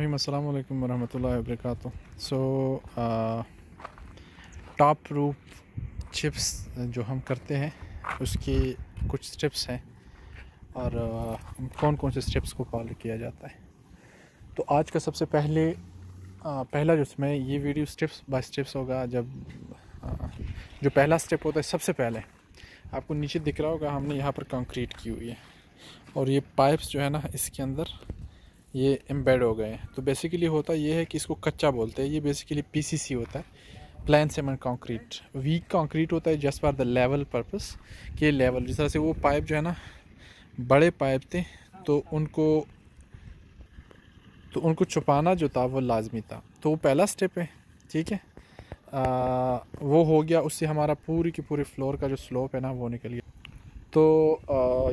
वालेकुम वरहमतुल्लाहि वबरकातुहु so top रूप चिप्स जो हम करते हैं उसके कुछ स्टेप्स हैं और uh, कौन कौन से स्टेप्स को फॉलो किया जाता है तो आज का सबसे पहले आ, uh, पहला जो इसमें ये वीडियो स्टेप्स बाय स्टेप्स होगा जब आ, uh, जो पहला स्टेप होता है सबसे पहले आपको नीचे दिख रहा होगा हमने यहाँ पर कंक्रीट की हुई है और ये पाइप्स जो है ना इसके अंदर ये एम्बेड हो गए तो बेसिकली होता ये है कि इसको कच्चा बोलते हैं ये बेसिकली पीसीसी होता है plan cement concrete week concrete होता है just for the level purpose के लेवल जिस तरह से वो पाइप जो है ना बड़े पाइप थे तो उनको तो उनको छुपाना जो था वो लाजमी था तो वो पहला स्टेप है ठीक है आ, वो हो गया उससे हमारा पूरी की पूरी फ्लोर का जो स्लोप है ना वो निकल गया तो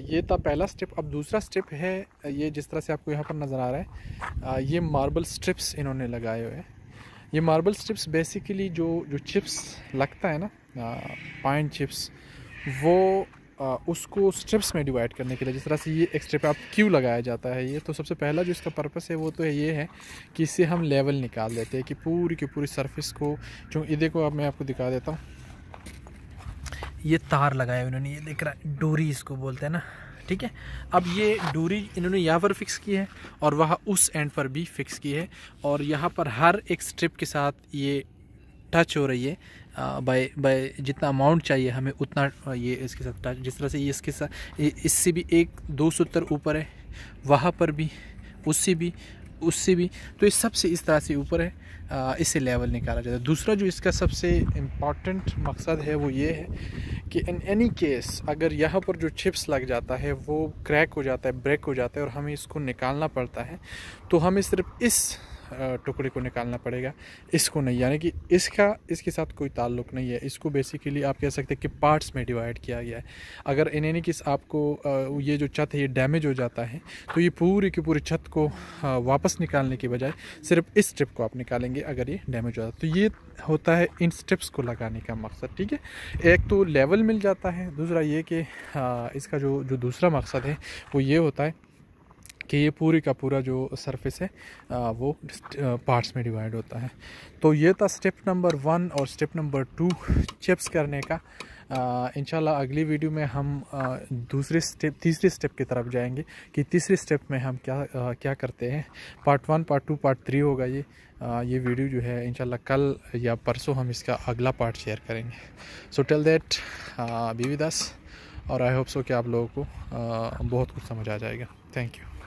ये था पहला स्टेप अब दूसरा स्टेप है ये जिस तरह से आपको यहाँ पर नज़र आ रहा है ये मार्बल स्ट्रिप्स इन्होंने लगाए हुए हैं ये मार्बल स्ट्रिप्स बेसिकली जो जो चिप्स लगता है ना पाइन चिप्स वो आ, उसको स्ट्रिप्स में डिवाइड करने के लिए जिस तरह से ये एक स्ट्रिप आप क्यों लगाया जाता है ये तो सबसे पहला जो इसका पर्पस है वो तो है ये है कि इसे हम लेवल निकाल देते हैं कि पूरी की पूरी सरफेस को चूँकि देखो अब मैं आपको दिखा देता हूँ ये तार लगाया इन्होंने ये देख रहा है डोरी इसको बोलते हैं ना ठीक है अब ये डोरी इन्होंने यहाँ पर फिक्स की है और वहाँ उस एंड पर भी फिक्स की है और यहाँ पर हर एक स्ट्रिप के साथ ये टच हो रही है बाय बाय जितना अमाउंट चाहिए हमें उतना ये इसके साथ टच जिस तरह से ये इसके साथ इससे भी एक दो सूत्र ऊपर है वहाँ पर भी उससे भी उससे भी तो ये सबसे इस तरह से ऊपर है इससे लेवल निकाला जाता है दूसरा जो इसका सबसे इम्पॉर्टेंट मकसद है वो ये है कि इन एनी केस अगर यहाँ पर जो चिप्स लग जाता है वो क्रैक हो जाता है ब्रेक हो जाता है और हमें इसको निकालना पड़ता है तो हमें सिर्फ इस टुकड़े को निकालना पड़ेगा इसको नहीं यानी कि इसका इसके साथ कोई ताल्लुक नहीं है इसको बेसिकली आप कह सकते हैं कि पार्ट्स में डिवाइड किया गया है अगर इन्हें कि आपको ये जो छत है ये डैमेज हो जाता है तो ये पूरी की पूरी छत को वापस निकालने के बजाय सिर्फ इस स्ट्रिप को आप निकालेंगे अगर ये डैमेज हो जाता तो ये होता है इन स्ट्रिप्स को लगाने का मकसद ठीक है एक तो लेवल मिल जाता है दूसरा ये कि इसका जो जो दूसरा मकसद है वो ये होता है कि ये पूरी का पूरा जो सरफेस है वो पार्ट्स में डिवाइड होता है तो ये था स्टेप नंबर वन और स्टेप नंबर टू चिप्स करने का इनशाला अगली वीडियो में हम दूसरे स्टेप तीसरे स्टेप की तरफ जाएंगे कि तीसरे स्टेप में हम क्या आ, क्या करते हैं part one part two part three होगा ये आ, ये वीडियो जो है इनशाला कल या परसों हम इसका अगला पार्ट शेयर करेंगे सो टिल दैट बीवी दास और आई होप सो कि आप लोगों को आ, बहुत कुछ समझ आ जाएगा थैंक यू